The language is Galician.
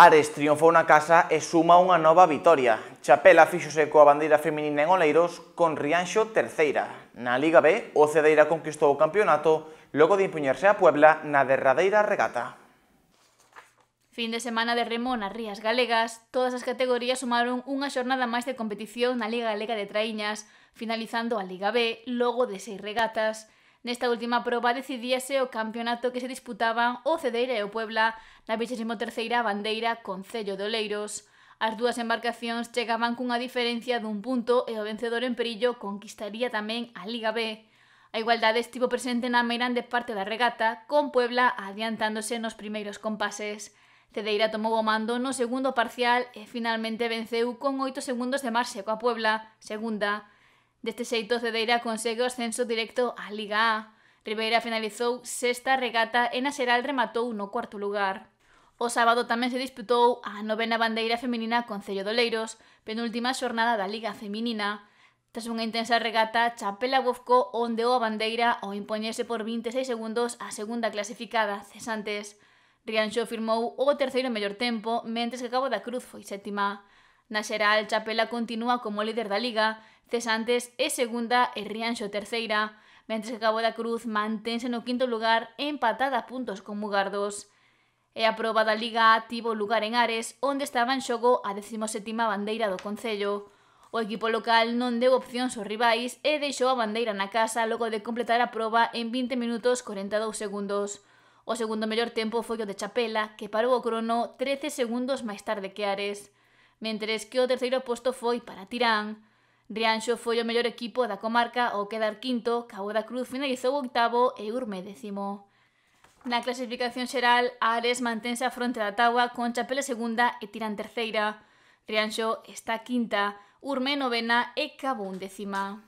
Ares triunfou na casa e suma unha nova vitoria. Chapela fíxose coa bandeira feminina en Oleiros con Rianxo terceira. Na Liga B, o Cedeira conquistou o campeonato logo de impuñerse a Puebla na derradeira regata. Fin de semana de remo nas Rías Galegas, todas as categorías sumaron unha xornada máis de competición na Liga Galega de Traíñas, finalizando a Liga B, logo de seis regatas. Nesta última proba decidíase o campeonato que se disputaban o Cedeira e o Puebla na 23ª bandeira Concello de Oleiros. As dúas embarcacións chegaban cunha diferencia dun punto e o vencedor en perillo conquistaría tamén a Liga B. A igualdade estivo presente na meirande parte da regata, con Puebla adiantándose nos primeiros compases. Cedeira tomou o mando no segundo parcial e finalmente venceu con 8 segundos de marxe coa Puebla, segunda, Deste xeito, Cedeira consegue o ascenso directo á Liga A. Ribeira finalizou sexta regata e na xeral rematou no cuarto lugar. O sábado tamén se disputou a novena bandeira feminina con Cello Oleiros, penúltima xornada da Liga Feminina. Tras unha intensa regata, Chapela Bofco ondeou a bandeira ao impoñerse por 26 segundos a segunda clasificada, Cesantes. Rianxo firmou o terceiro mellor tempo, mentres que Cabo da Cruz foi sétima. Na xeral, Chapela continúa como líder da Liga, Cesantes é segunda e Rianxo terceira, mentre que Cabo da Cruz manténse no quinto lugar empatada a puntos con Mugardos. E a proba da Liga tivo lugar en Ares, onde estaba en xogo a 17ª bandeira do Concello. O equipo local non deu opcións aos rivais e deixou a bandeira na casa logo de completar a proba en 20 minutos 42 segundos. O segundo mellor tempo foi o de Chapela, que parou o crono 13 segundos máis tarde que Ares mentres que o terceiro posto foi para Tirán. Rianxo foi o mellor equipo da comarca ao quedar quinto, Cabo da Cruz finalizou octavo e Urme décimo. Na clasificación xeral, Ares mantense a fronte da taua con Chapela segunda e Tirán terceira. Rianxo está quinta, Urme novena e Cabo undécima.